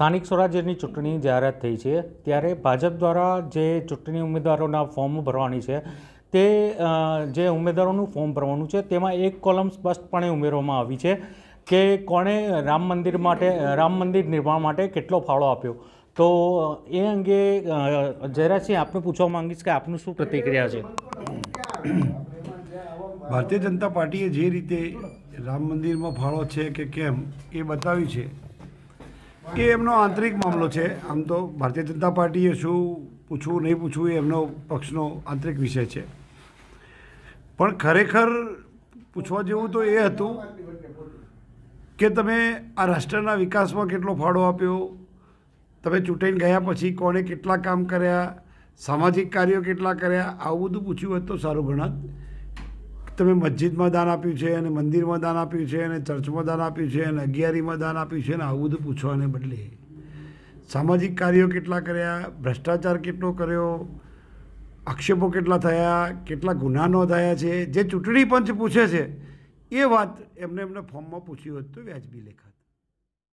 સ્થાનિક સ્વરાજ્યની ચૂંટણી જાહેરાત થઈ છે ત્યારે ભાજપ દ્વારા જે ચૂંટણી ઉમેદવારોના ફોર્મ ભરવાની છે તે જે ઉમેદવારોનું ફોર્મ ભરવાનું છે તેમાં એક કોલમ સ્પષ્ટપણે ઉમેરવામાં આવી છે કે કોણે રામ મંદિર માટે રામ મંદિર નિર્માણ માટે કેટલો ફાળો આપ્યો તો એ અંગે જયરાજસિંહ આપને પૂછવા માંગીશ કે આપનું શું પ્રતિક્રિયા છે ભારતીય જનતા પાર્ટીએ જે રીતે રામ મંદિરમાં ફાળો છે કે કેમ એ બતાવ્યું છે એ એમનો આંતરિક મામલો છે આમ તો ભારતીય જનતા પાર્ટીએ શું પૂછવું નહીં પૂછવું એ એમનો પક્ષનો આંતરિક વિષય છે પણ ખરેખર પૂછવા જેવું તો એ હતું કે તમે આ રાષ્ટ્રના વિકાસમાં કેટલો ફાળો આપ્યો તમે ચૂંટાઈને ગયા પછી કોણે કેટલા કામ કર્યા સામાજિક કાર્યો કેટલા કર્યા આવું બધું પૂછ્યું હોત તો સારું ગણત તમે મસ્જિદમાં દાન આપ્યું છે અને મંદિરમાં દાન આપ્યું છે અને ચર્ચમાં દાન આપ્યું છે અને અગિયારીમાં દાન આપ્યું છે અને આવું બધું પૂછવાને બદલે સામાજિક કાર્યો કેટલા કર્યા ભ્રષ્ટાચાર કેટલો કર્યો આક્ષેપો કેટલા થયા કેટલા ગુના નોંધાયા છે જે ચૂંટણી પંચ પૂછે છે એ વાત એમને એમને ફોર્મમાં પૂછ્યું હતું વ્યાજબી લેખા